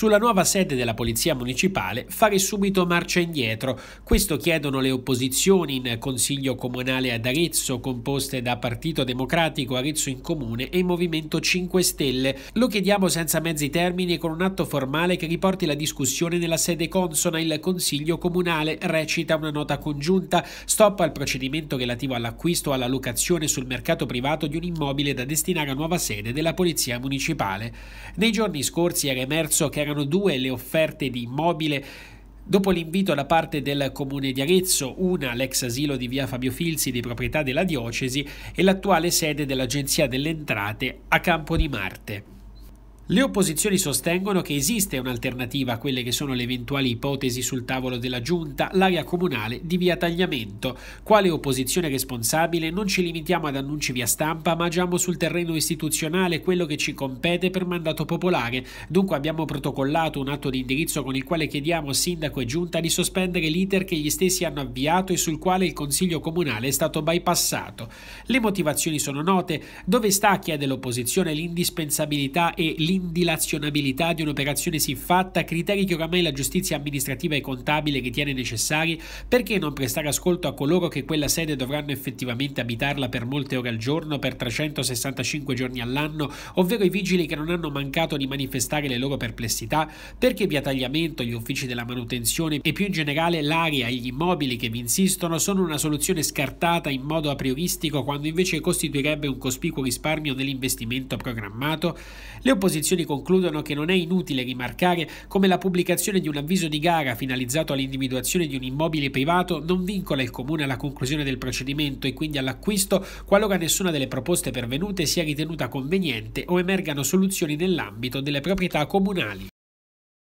Sulla nuova sede della Polizia Municipale fare subito marcia indietro, questo chiedono le opposizioni in Consiglio Comunale ad Arezzo, composte da Partito Democratico, Arezzo in Comune e Movimento 5 Stelle. Lo chiediamo senza mezzi termini e con un atto formale che riporti la discussione nella sede consona. Il Consiglio Comunale recita una nota congiunta, stop al procedimento relativo all'acquisto o alla locazione sul mercato privato di un immobile da destinare a nuova sede della Polizia Municipale. Nei giorni scorsi era emerso che era erano due le offerte di immobile Dopo l'invito da parte del comune di Arezzo, una l'ex asilo di via Fabio Filzi di proprietà della diocesi e l'attuale sede dell'Agenzia delle Entrate a Campo di Marte. Le opposizioni sostengono che esiste un'alternativa a quelle che sono le eventuali ipotesi sul tavolo della Giunta, l'area comunale di via Tagliamento. Quale opposizione responsabile non ci limitiamo ad annunci via stampa, ma agiamo sul terreno istituzionale quello che ci compete per mandato popolare. Dunque abbiamo protocollato un atto di indirizzo con il quale chiediamo Sindaco e Giunta di sospendere l'iter che gli stessi hanno avviato e sul quale il Consiglio Comunale è stato bypassato. Le motivazioni sono note. Dove sta, chiede l'opposizione, l'indispensabilità e l'indipendenza l'indilazionabilità di un'operazione siffatta, criteri che oramai la giustizia amministrativa e contabile ritiene necessari, perché non prestare ascolto a coloro che quella sede dovranno effettivamente abitarla per molte ore al giorno, per 365 giorni all'anno, ovvero i vigili che non hanno mancato di manifestare le loro perplessità, perché via tagliamento, gli uffici della manutenzione e più in generale l'area e gli immobili che vi insistono sono una soluzione scartata in modo a prioristico quando invece costituirebbe un cospicuo risparmio nell'investimento programmato, le opposizioni istituzioni concludono che non è inutile rimarcare come la pubblicazione di un avviso di gara finalizzato all'individuazione di un immobile privato non vincola il comune alla conclusione del procedimento e quindi all'acquisto qualora nessuna delle proposte pervenute sia ritenuta conveniente o emergano soluzioni nell'ambito delle proprietà comunali.